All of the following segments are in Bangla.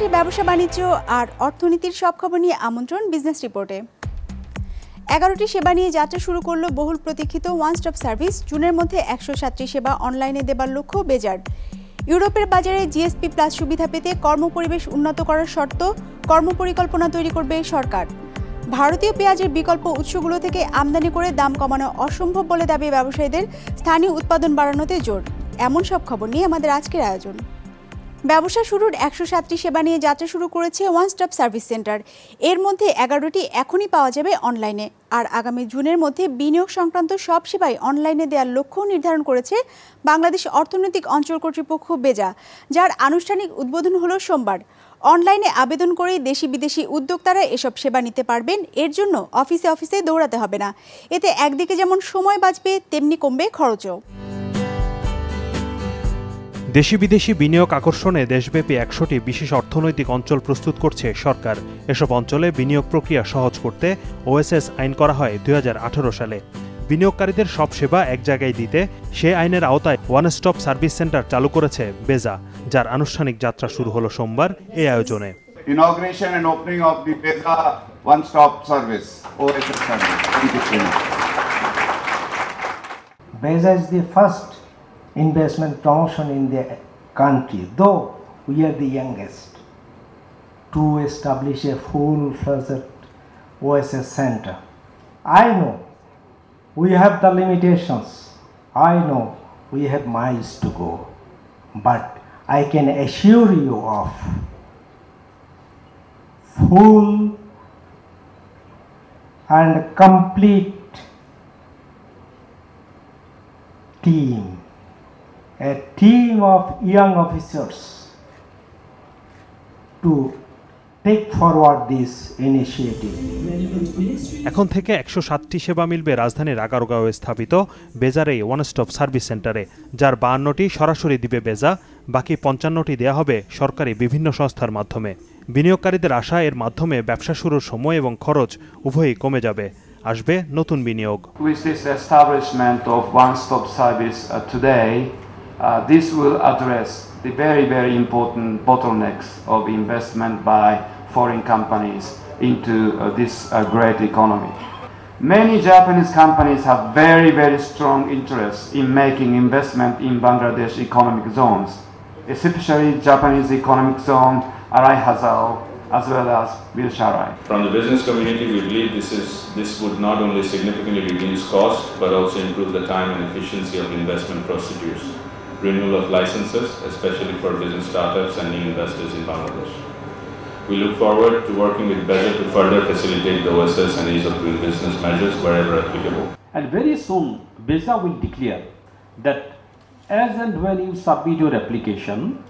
বাংলাদেশের ব্যবসা বাণিজ্য আর অর্থনীতির সব খবর নিয়ে আমন্ত্রণ বিজনেস রিপোর্টে এগারোটি সেবা নিয়ে যাত্রা শুরু করলো বহুল প্রতীক্ষিত ওয়ান স্টপ সার্ভিস জুনের মধ্যে একশো সাতটি সেবা অনলাইনে দেবার লক্ষ্য বেজার ইউরোপের বাজারে জিএসপি প্লাস সুবিধা পেতে কর্মপরিবেশ উন্নত করার শর্ত কর্মপরিকল্পনা তৈরি করবে সরকার ভারতীয় পেঁয়াজের বিকল্প উৎসগুলো থেকে আমদানি করে দাম কমানো অসম্ভব বলে দাবি ব্যবসায়ীদের স্থানীয় উৎপাদন বাড়ানোতে জোর এমন সব খবর নিয়ে আমাদের আজকের আয়োজন ব্যবসা শুরুর একশো সাতটি সেবা নিয়ে যাত্রা শুরু করেছে ওয়ান স্টপ সার্ভিস সেন্টার এর মধ্যে এগারোটি এখনই পাওয়া যাবে অনলাইনে আর আগামী জুনের মধ্যে বিনিয়োগ সংক্রান্ত সব সেবাই অনলাইনে দেওয়ার লক্ষ্য নির্ধারণ করেছে বাংলাদেশ অর্থনৈতিক অঞ্চল কর্তৃপক্ষ বেজা যার আনুষ্ঠানিক উদ্বোধন হল সোমবার অনলাইনে আবেদন করে দেশি বিদেশি উদ্যোক্তারা এসব সেবা নিতে পারবেন এর জন্য অফিসে অফিসে দৌড়াতে হবে না এতে একদিকে যেমন সময় বাঁচবে তেমনি কমবে খরচও দেশি বিদেশি বিনিয়োগ আকর্ষণে দেশব্যাপী একশোটি বিশেষ অর্থনৈতিক অঞ্চল প্রস্তুত করছে সরকার এসব অঞ্চলে বিনিয়োগ প্রক্রিয়া সহজ করতে ওএসএস আইন করা হয় দুই সালে বিনিয়োগকারীদের সব সেবা এক জায়গায় দিতে সে আইনের আওতায় ওয়ান স্টপ সার্ভিস সেন্টার চালু করেছে বেজা যার আনুষ্ঠানিক যাত্রা শুরু হলো সোমবার এই আয়োজনে Beza is the first investment promotion in the country, though we are the youngest, to establish a full-fledged OSS center. I know we have the limitations. I know we have miles to go, but I can assure you of full and complete team a team of young officers to এখন থেকে একশো সাতটি সেবা মিলবে রাজধানীর আগারগাঁও স্থাপিত বেজারে ওয়ান স্টপ সার্ভিস সেন্টারে যার বাহান্নটি সরাসরি দিবে বেজা বাকি পঞ্চান্নটি দেয়া হবে সরকারি বিভিন্ন সংস্থার মাধ্যমে বিনিয়োগকারীদের আশা এর মাধ্যমে ব্যবসা শুরুর সময় এবং খরচ উভয়ই কমে যাবে আসবে নতুন বিনিয়োগ With this establishment of one-stop service uh, today, Uh, this will address the very, very important bottlenecks of investment by foreign companies into uh, this uh, great economy. Many Japanese companies have very, very strong interests in making investment in Bangladesh economic zones, especially Japanese economic zone Arai Hazal as well as Wilsharai. From the business community, we believe this, is, this would not only significantly reduce cost, but also improve the time and efficiency of investment procedures renewal of licenses, especially for business startups and new investors in Bangladesh. We look forward to working with Better to further facilitate the OSS and ease of doing business measures wherever applicable. And very soon, BESA will declare that as and when you submit your application,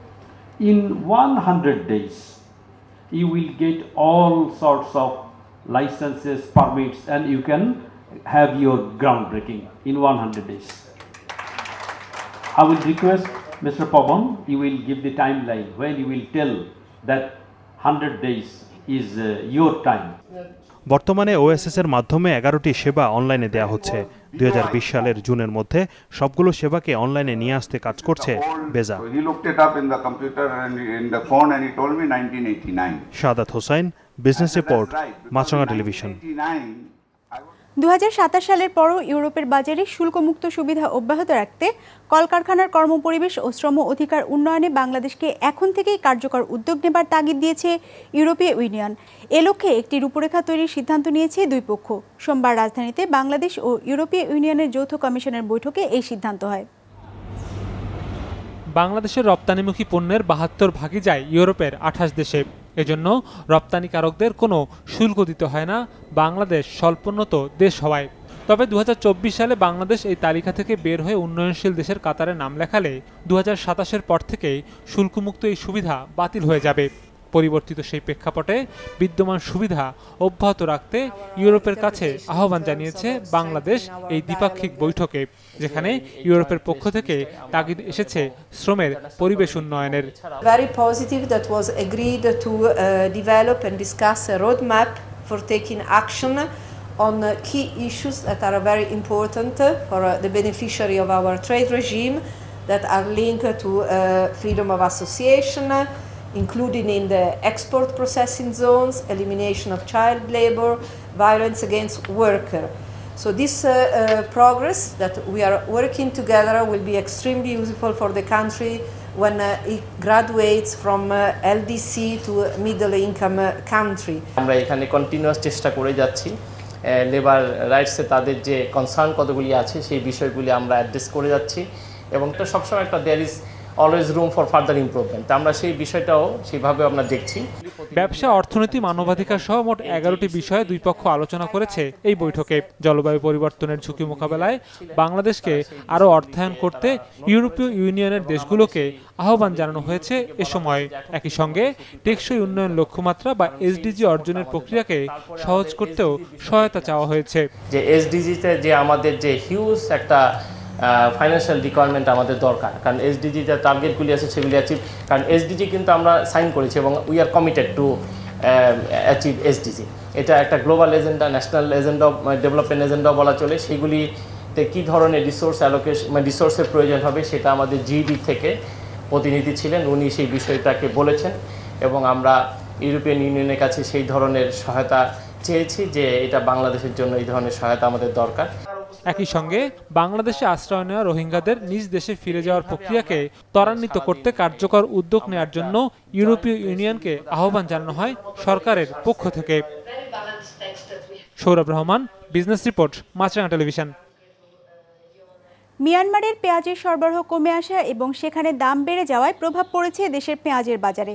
in 100 days, you will get all sorts of licenses, permits, and you can have your groundbreaking in 100 days. I will request Mr. Pavan, you will give the timeline when you will tell that 100 days is uh, your time. বর্তমানে ওএসএসের মাধ্যমে এগারোটি সেবা অনলাইনে দেয়া হচ্ছে দুই সালের জুনের মধ্যে সবগুলো সেবাকে অনলাইনে নিয়ে আসতে কাজ করছে বেজা Sadat Hossain business report Maasranga television দু সালের পরও ইউরোপের বাজারে শুল্কমুক্ত সুবিধা অব্যাহত রাখতে কলকারখানার কর্মপরিবেশ ও শ্রম অধিকার উন্নয়নে বাংলাদেশকে এখন থেকেই কার্যকর উদ্যোগ নেবার তাগিদ দিয়েছে ইউরোপীয় ইউনিয়ন এ লক্ষ্যে একটি রূপরেখা তৈরির সিদ্ধান্ত নিয়েছে দুই পক্ষ সোমবার রাজধানীতে বাংলাদেশ ও ইউরোপীয় ইউনিয়নের যৌথ কমিশনের বৈঠকে এই সিদ্ধান্ত হয় বাংলাদেশের রপ্তানিমুখী পণ্যের বাহাত্তর ভাগই যায় ইউরোপের আঠাশ দেশে এজন্য রপ্তানিকারকদের কোনো শুল্ক দিতে হয় না বাংলাদেশ স্বল্পোন্নত দেশ হওয়ায় তবে দু সালে বাংলাদেশ এই তালিকা থেকে বের হয়ে উন্নয়নশীল দেশের কাতারে নাম লেখালে দু হাজার পর থেকেই শুল্কমুক্ত এই সুবিধা বাতিল হয়ে যাবে পরিবর্তিত সেই প্রেক্ষাপটে বিদ্যমান সুবিধা অব্যাহত রাখতে ইউরোপের কাছে আহ্বান জানিয়েছে বাংলাদেশ এই দ্বিপাক্ষিক বৈঠকে যেখানে ইউরোপের পক্ষ থেকে তাগিদ এসেছে শ্রমের পরিবেশ উন্নয়নের on uh, key issues that are very important for the beneficiary of our trade regime that are linked to uh, freedom of association, including in the export processing zones, elimination of child labor, violence against workers. So this uh, uh, progress that we are working together will be extremely useful for the country when uh, it graduates from uh, LDC to middle income uh, country. আমরা এখানে কন্টিনিউয়াস চেষ্টা করে যাচ্ছি লেবার রাইটসে তাদের যে কনসার্ন কতগুলি আছে সেই বিষয়গুলি আমরা অ্যাড্রেস করে যাচ্ছি এবং এটা সবসময় একটা there always room for further improvement আমরা সেই বিষয়টাও সেভাবে আমরা দেখছি ব্যবসা অর্থনীতি মানবাধিকার সহ মোট এগারোটি বিষয়ে দুই পক্ষ আলোচনা করেছে এই বৈঠকে জলবায়ু পরিবর্তনের ঝুঁকি মোকাবেলায় বাংলাদেশকে আরও অর্থায়ন করতে ইউরোপীয় ইউনিয়নের দেশগুলোকে আহ্বান জানানো হয়েছে এ সময় একই সঙ্গে টেকসই উন্নয়ন লক্ষ্যমাত্রা বা এসডিজি অর্জনের প্রক্রিয়াকে সহজ করতেও সহায়তা চাওয়া হয়েছে যে এসডিজিতে যে আমাদের যে হিউজ একটা ফাইন্যান্সিয়াল রিকোয়ারমেন্ট আমাদের দরকার কারণ এসডিজি যে টার্গেটগুলি আছে সেগুলি অ্যাচিভ কারণ এসডিজি কিন্তু আমরা সাইন করেছি এবং we are committed to achieve SDG এটা একটা global agenda national agenda development agenda বলা চলে সেগুলিতে কী ধরনের রিসোর্স অ্যালোকেশন মানে রিসোর্সের প্রয়োজন হবে সেটা আমাদের জিডি থেকে প্রতিনিধি ছিলেন উনি সেই বিষয়টাকে বলেছেন এবং আমরা ইউরোপিয়ান ইউনিয়নের কাছে সেই ধরনের সহায়তা চেয়েছি যে এটা বাংলাদেশের জন্য এই ধরনের সহায়তা আমাদের দরকার একই সঙ্গে বাংলাদেশে আশ্রয় নেওয়া রোহিঙ্গাদের নিজ দেশে ফিরে যাওয়ার প্রক্রিয়াকে ত্বরান্বিত করতে কার্যকর উদ্যোগ নেওয়ার জন্য ইউরোপীয় ইউনিয়নকে আহ্বান জানানো হয় সরকারের পক্ষ থেকে Sourav Rahman business report Maasranga television মিয়ানমারের পেঁয়াজের সরবরাহ কমে আসা এবং সেখানে দাম বেড়ে যাওয়ায় প্রভাব পড়েছে দেশের পেঁয়াজের বাজারে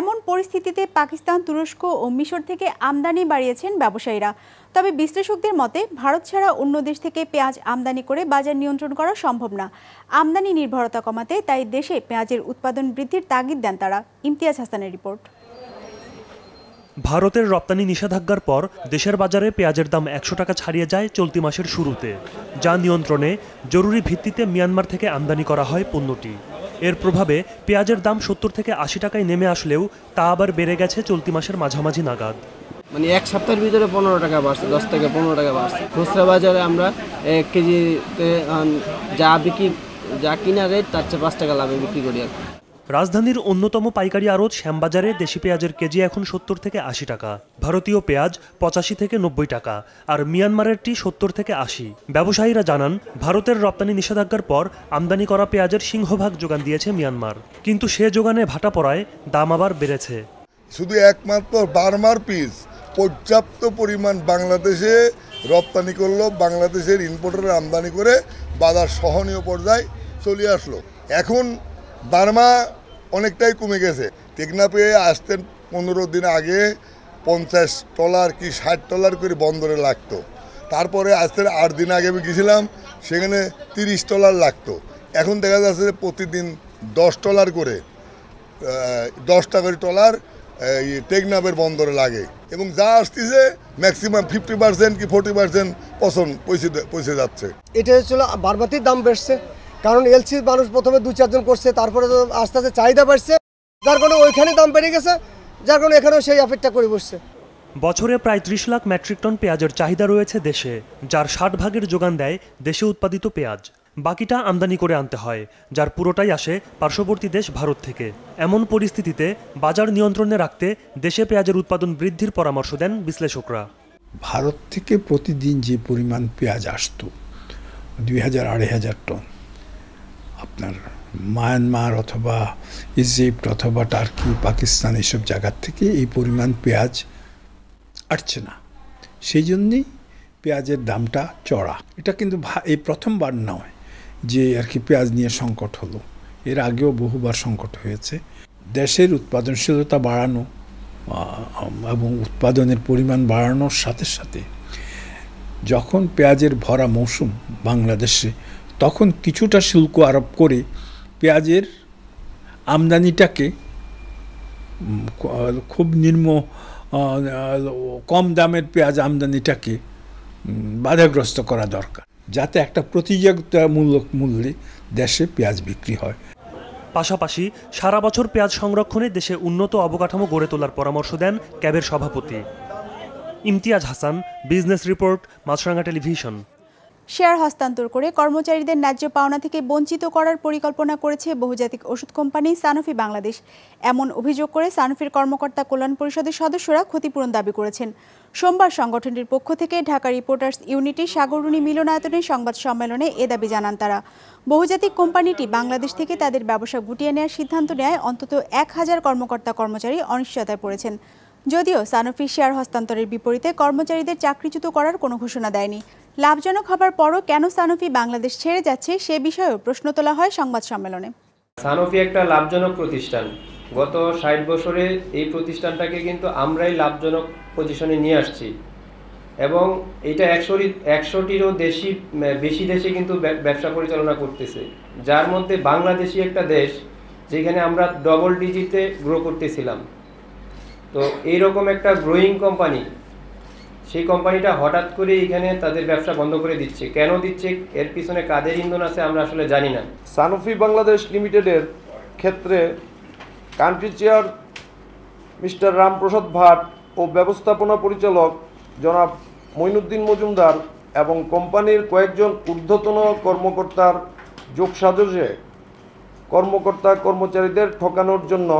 এমন পরিস্থিতিতে পাকিস্তান তুরস্ক ও মিশর থেকে আমদানি বাড়িয়েছেন ব্যবসায়ীরা তবে বিশ্লেষকদের মতে ভারত ছাড়া অন্য দেশ থেকে পেঁয়াজ আমদানি করে বাজার নিয়ন্ত্রণ করা সম্ভব না আমদানি নির্ভরতা কমাতে তাই দেশে পেঁয়াজের উৎপাদন বৃদ্ধির তাগিদ দেন তারা ইমতিয়াজ হাসানের রিপোর্ট ভারতের রপ্তানি নিষেধাজ্ঞার পর দেশের বাজারে পেঁয়াজের দাম একশো টাকা ছাড়িয়ে যায় চলতি মাসের শুরুতে যা নিয়ন্ত্রণে জরুরি ভিত্তিতে মিয়ানমার থেকে আমদানি করা হয় পণ্যটি এর প্রভাবে পেঁয়াজের দাম সত্তর থেকে আশি টাকায় নেমে আসলেও তা আবার বেড়ে গেছে চলতি মাসের মাঝামাঝি নাগাদ মানে এক সপ্তাহের ভিতরে পনেরো টাকা বাড়ছে দশ থেকে পনেরো টাকা বাড়ছে খুচরা বাজারে আমরা এক কেজিতে যা বিক্রি যা কিনা রেট তার চেয়ে পাঁচ টাকা লাভে বিক্রি করি আর রাজধানীর অন্যতম পাইকারি আড়ত শ্যামবাজারে দেশি পেঁয়াজের কেজি এখন সত্তর থেকে আশি টাকা ভারতীয় পেঁয়াজ পঁচাশি থেকে নব্বই টাকা আর মিয়ানমারেরটি সত্তর থেকে আশি ব্যবসায়ীরা জানান ভারতের রপ্তানি নিষেধাজ্ঞার পর আমদানি করা পেঁয়াজের সিংহভাগ যোগান দিয়েছে মিয়ানমার কিন্তু সে যোগানে ভাটা পড়ায় দাম আবার বেড়েছে শুধু একমাত্র বার্মার পিস পর্যাপ্ত পরিমাণ বাংলাদেশে রপ্তানি করলো বাংলাদেশের ইম্পোর্টার আমদানি করে বাজার সহনীয় পর্যায়ে চলে আসলো এখন বার্মা অনেকটাই কমে গেছে টেকনাফে আসতেন পনেরো দিন আগে পঞ্চাশ টলার কি ষাট টলার করে বন্দরে লাগতো তারপরে আসতে আট দিন আগে আমি গেছিলাম সেখানে তিরিশ টলার লাগতো এখন দেখা যাচ্ছে যে প্রতিদিন দশ টলার করে দশটা করে টলার টেকনাফের বন্দরে লাগে এবং যা আসতেছে ম্যাক্সিমাম ফিফটি পার্সেন্ট কি ফোর্টি পার্সেন্ট পছন্দ পৌঁছে পৌঁছে যাচ্ছে এটা হচ্ছিল বারবাতির দাম বেড়ছে কারণ এলসির মানুষ প্রথমে দু চারজন করছে তারপরে তো আস্তে আস্তে চাহিদা বাড়ছে যার কারণে ওইখানে দাম বেড়ে গেছে যার কারণে এখানেও সেই অ্যাফেক্টটা করে বসছে বছরে প্রায় ত্রিশ লাখ মেট্রিক টন পেঁয়াজের চাহিদা রয়েছে দেশে যার ষাট ভাগের যোগান দেয় দেশে উৎপাদিত পেঁয়াজ বাকিটা আমদানি করে আনতে হয় যার পুরোটাই আসে পার্শ্ববর্তী দেশ ভারত থেকে এমন পরিস্থিতিতে বাজার নিয়ন্ত্রণে রাখতে দেশে পেঁয়াজের উৎপাদন বৃদ্ধির পরামর্শ দেন বিশ্লেষকরা ভারত থেকে প্রতিদিন যে পরিমাণ পেঁয়াজ আসত দুই হাজার আড়াই হাজার টন আপনার মায়ানমার অথবা ইজিপ্ট অথবা টার্কি পাকিস্তান এসব জায়গার থেকে এই পরিমাণ পেঁয়াজ আটছে না সেই জন্যেই পেঁয়াজের দামটা চড়া এটা কিন্তু এই প্রথমবার নয় যে আর কি পেঁয়াজ নিয়ে সংকট হলো এর আগেও বহুবার সংকট হয়েছে দেশের উৎপাদনশীলতা বাড়ানো এবং উৎপাদনের পরিমাণ বাড়ানোর সাথে সাথে যখন পেঁয়াজের ভরা মৌসুম বাংলাদেশে তখন কিছুটা শুল্ক আরোপ করে পেঁয়াজের আমদানিটাকে খুব নিম্ন কম দামের পেঁয়াজ আমদানিটাকে বাধাগ্রস্ত করা দরকার যাতে একটা প্রতিযোগিতামূলক মূল্যে দেশে পেঁয়াজ বিক্রি হয় পাশাপাশি সারা বছর পেঁয়াজ সংরক্ষণে দেশে উন্নত অবকাঠামো গড়ে তোলার পরামর্শ দেন ক্যাবের সভাপতি Imtiaz Hasan business report Maasranga television share হস্তান্তর করে কর্মচারীদের ন্যায্য পাওনা থেকে বঞ্চিত করার পরিকল্পনা করেছে বহুজাতিক ওষুধ কোম্পানি সানফি বাংলাদেশ এমন অভিযোগ করে সানফির কর্মকর্তা কল্যাণ পরিষদের সদস্যরা ক্ষতিপূরণ দাবি করেছেন সোমবার সংগঠনটির পক্ষ থেকে ঢাকা রিপোর্টার্স ইউনিটি সাগরণী মিলনায়তনের সংবাদ সম্মেলনে এ দাবি জানান তারা বহুজাতিক কোম্পানিটি বাংলাদেশ থেকে তাদের ব্যবসা গুটিয়ে নেওয়ার সিদ্ধান্ত নেয় অন্তত এক হাজার কর্মকর্তা কর্মচারী অনিশ্চয়তায় পড়েছেন যদিও সানফি শেয়ার হস্তান্তরের বিপরীতে কর্মচারীদের চাকরিচ্যুত করার কোনো ঘোষণা দেয়নি লাভজনক হবার পরও কেন সানোফি বাংলাদেশ ছেড়ে যাচ্ছে সে বিষয়েও প্রশ্ন তোলা হয় সংবাদ সম্মেলনে সানোফি একটা লাভজনক প্রতিষ্ঠান গত ষাট বছরে এই প্রতিষ্ঠানটাকে কিন্তু আমরাই লাভজনক পজিশনে নিয়ে আসছি এবং এটা একশোরই একশোটিরও দেশি বেশি দেশে কিন্তু ব্যবসা পরিচালনা করতেছে যার মধ্যে বাংলাদেশি একটা দেশ যেখানে আমরা ডবল ডিজিটে গ্রো করতেছিলাম তো এইরকম একটা গ্রোয়িং কোম্পানি সেই কোম্পানিটা হঠাৎ করে এখানে তাদের ব্যবসা বন্ধ করে দিচ্ছে কেন দিচ্ছে এর পিছনে কাদের ইন্ধন আছে আমরা আসলে জানি না সানুফি বাংলাদেশ লিমিটেডের ক্ষেত্রে country chair mister Ramprasad Bhat ও ব্যবস্থাপনা পরিচালক জনাব মইনুদ্দিন মজুমদার এবং কোম্পানির কয়েকজন ঊর্ধ্বতন কর্মকর্তার যোগসাজসে কর্মকর্তা কর্মচারীদের ঠকানোর জন্য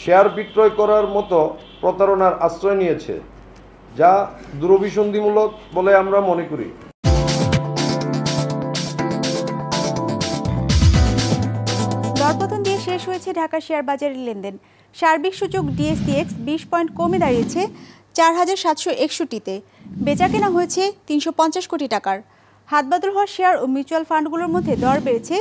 শেয়ার বিক্রয় করার মতো প্রতারণার আশ্রয় নিয়েছে যা দুরভিসন্ধিমূলক বলে আমরা মনে করি দরপতন দিয়ে শেষ হয়েছে ঢাকা শেয়ার বাজারের লেনদেন সার্বিক সূচক ডিএসসিএক্স বিশ পয়েন্ট কমে দাঁড়িয়েছে চার হাজার সাতশো একষট্টিতে বেচা কেনা হয়েছে তিনশো পঞ্চাশ কোটি টাকার হাতবাদল হওয়া শেয়ার ও মিউচুয়াল ফান্ডগুলোর মধ্যে দর বেড়েছে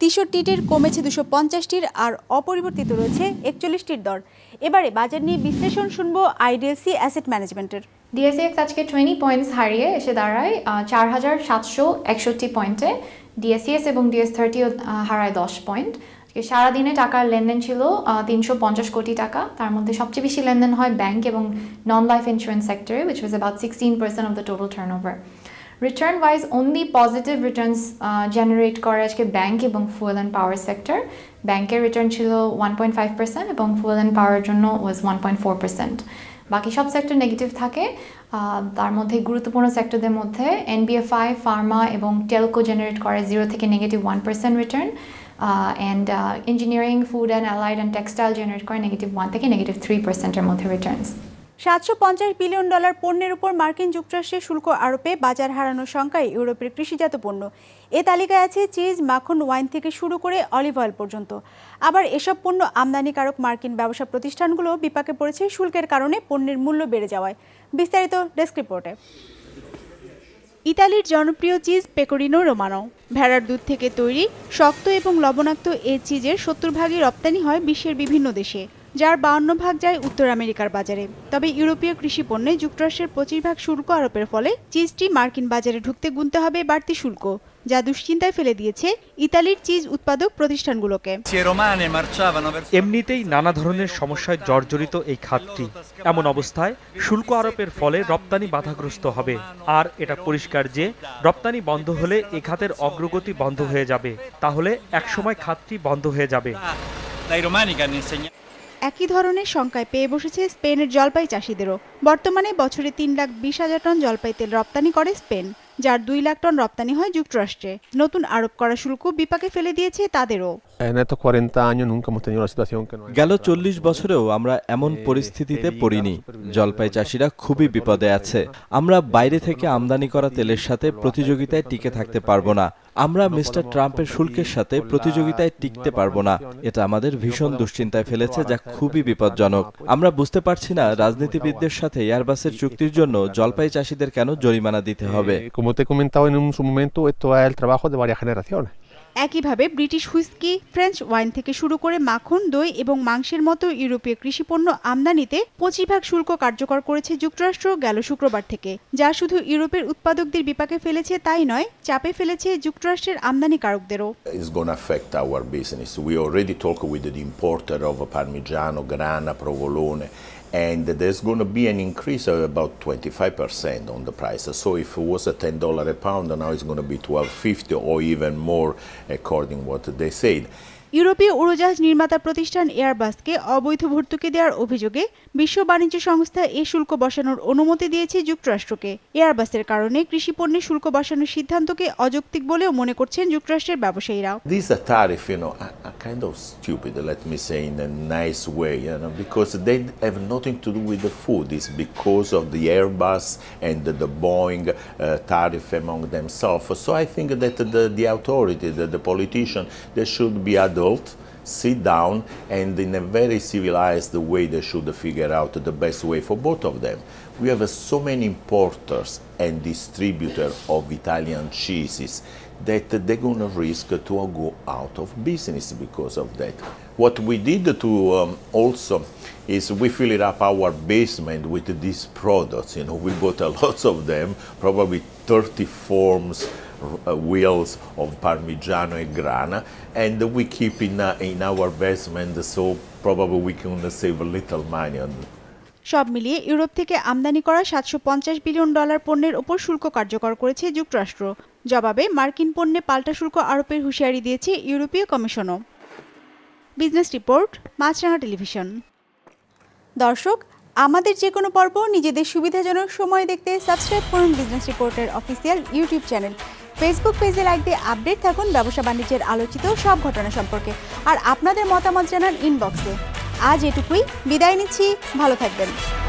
তিষট্টিটির কমেছে দুশো পঞ্চাশটির আর অপরিবর্তিত রয়েছে একচল্লিশটির দর এবারে বাজার নিয়ে বিশ্লেষণ শুনব আইডিএলসি অ্যাসেট ম্যানেজমেন্টের ডিএসএক্স আজকে টোয়েন্টি পয়েন্টস হারিয়ে এসে দাঁড়ায় চার হাজার সাতশো একষট্টি পয়েন্টে ডিএসিএস এবং ডিএস থার্টিও হারায় দশ পয়েন্ট সারাদিনে টাকার লেনদেন ছিল তিনশো পঞ্চাশ কোটি টাকা তার মধ্যে সবচেয়ে বেশি লেনদেন হয় ব্যাংক এবং নন লাইফ ইন্স্যুরেন্স সেক্টরে which was about sixteen percent of the total turnover return wise only positive return generate कर आज के बैंक ए fuel and power sector bank return छो वन पॉइंट फाइव पार्सेंट और fuel and power was one point four percent बाकी सब सेक्टर नेगेटिव थे तर मध्य गुरुतपूर्ण सेक्टर मध्य N B F I pharma और टेलको जेनारेट कर जिरो थे negative one percent return and engineering food and allied and textile generate कर नेगेटिव वन थे नेगेटिव थ्री पार्सेंटर मध्य रिटार्नस সাতশো পঞ্চাশ বিলিয়ন ডলার পণ্যের উপর মার্কিন যুক্তরাষ্ট্রের শুল্ক আরোপে বাজার হারানোর সংখ্যায় ইউরোপের কৃষিজাত পণ্য এ তালিকায় আছে চিজ মাখন ওয়াইন থেকে শুরু করে অলিভ অয়েল পর্যন্ত আবার এসব পণ্য আমদানিকারক মার্কিন ব্যবসা প্রতিষ্ঠানগুলো বিপাকে পড়েছে শুল্কের কারণে পণ্যের মূল্য বেড়ে যাওয়ায় বিস্তারিত ডেস্ক রিপোর্টে ইতালির জনপ্রিয় চিজ পেকরিনো রোমানো ভেড়ার দুধ থেকে তৈরি শক্ত এবং লবণাক্ত এ চিজের সত্তর ভাগই রপ্তানি হয় বিশ্বের বিভিন্ন দেশে যার বাউন্ন ভাগ যায় উত্তর আমেরিকার বাজারে তবে ইউরোপীয় কৃষি পণ্যে যুক্তরাষ্ট্রের পঁচিশ ভাগ শুল্ক আরোপের ফলে চিজটি মার্কিন বাজারে ঢুকতে গুনতে হবে বাড়তি শুল্ক যা দুশ্চিন্তায় ফেলে দিয়েছে ইতালির চিজ উৎপাদক প্রতিষ্ঠানগুলোকে এমনিতেই নানা ধরনের সমস্যায় জর্জরিত এই খাতটি এমন অবস্থায় শুল্ক আরোপের ফলে রপ্তানি বাধাগ্রস্ত হবে আর এটা পরিষ্কার যে রপ্তানি বন্ধ হলে এ খাতের অগ্রগতি বন্ধ হয়ে যাবে তাহলে একসময় খাতটি বন্ধ হয়ে যাবে ah, একই ধরনের সংখ্যায় পেয়ে বসেছে স্পেনের জলপাই চাষিদেরও বর্তমানে বছরে তিন লাখ বিশ হাজার টন জলপাই তেল রপ্তানি করে স্পেন যার দুই লাখ টন রপ্তানি হয় যুক্তরাষ্ট্রে নতুন আরোপ করা শুল্ক বিপাকে ফেলে দিয়েছে তাদেরও Eh, গেল চল্লিশ বছরেও আমরা এমন eh, পরিস্থিতিতে পড়িনি জলপাই চাষিরা খুবই বিপদে আছে আমরা বাইরে থেকে আমদানি করা তেলের সাথে প্রতিযোগিতায় টিকে থাকতে পারবো না আমরা মিস্টার ট্রাম্পের শুল্কের সাথে প্রতিযোগিতায় টিকতে পারবো না এটা আমাদের ভীষণ দুশ্চিন্তায় ফেলেছে যা খুবই বিপজ্জনক আমরা বুঝতে পারছি না রাজনীতিবিদদের সাথে এয়ারবাসের চুক্তির জন্য জলপাই চাষিদের কেন জরিমানা দিতে eh, হবে একইভাবে ব্রিটিশ হুইস্কি ফ্রেঞ্চ ওয়াইন থেকে শুরু করে মাখন দই এবং মাংসের মতো ইউরোপীয় কৃষিপণ্য আমদানিতে পঁচিশ ভাগ শুল্ক কার্যকর করেছে যুক্তরাষ্ট্র গেল শুক্রবার থেকে যা শুধু ইউরোপের উৎপাদকদের বিপাকে ফেলেছে তাই নয় চাপে ফেলেছে যুক্তরাষ্ট্রের আমদানিকারকদেরও We already talk with the importer of Parmigiano, Grana, Provolone and there's going to be an increase of about 25% on the price. So if it was a $10 a pound, now it's going to be 12.50 or even more, according to what they said. ইউরোপীয় উড়োজাহাজ নির্মাতা প্রতিষ্ঠান এয়ারবাসকে অবৈধ ভর্তুকি দেওয়ার অভিযোগে বিশ্ব বাণিজ্য সংস্থা এ শুল্ক বসানোর অনুমতি দিয়েছে যুক্তরাষ্ট্রকে এয়ারবাসের কারণে কৃষিপণ্যে শুল্ক বসানোর সিদ্ধান্তকে অযৌক্তিক বলেও মনে করছেন যুক্তরাষ্ট্রের ব্যবসায়ীরা kind of stupid, let me say in a nice way, you know, because they have nothing to do with the food. It's because of the Airbus and the, Boeing uh, tariff among themselves. So I think that the, the authority, the, the politician, they should be adult sit down and in a very civilized way they should figure out the best way for both of them. We have uh, so many importers and distributors of Italian cheeses that they're going to risk to go out of business because of that. What we did to um, also is we filled up our basement with these products. You know, we bought a lot of them, probably 30 forms, uh, wheels of Parmigiano and Grana, and we keep in, uh, in our basement, so probably we can save a little money on সব মিলিয়ে ইউরোপ থেকে আমদানি করা সাতশো বিলিয়ন ডলার পণ্যের ওপর শুল্ক কার্যকর করেছে যুক্তরাষ্ট্র জবাবে মার্কিন পণ্যে পাল্টা শুল্ক আরোপের হুঁশিয়ারি দিয়েছে ইউরোপীয় কমিশনও বিজনেস রিপোর্ট মাছরাঙা টেলিভিশন দর্শক আমাদের যে কোনো পর্ব নিজেদের সুবিধাজনক সময় দেখতে সাবস্ক্রাইব করুন বিজনেস রিপোর্টের অফিসিয়াল ইউটিউব চ্যানেল ফেসবুক পেজে লাইক দিয়ে আপডেট থাকুন ব্যবসা বাণিজ্যের আলোচিত সব ঘটনা সম্পর্কে আর আপনাদের মতামত জানান ইনবক্সে আজ এটুকুই বিদায় নিচ্ছি ভালো থাকবেন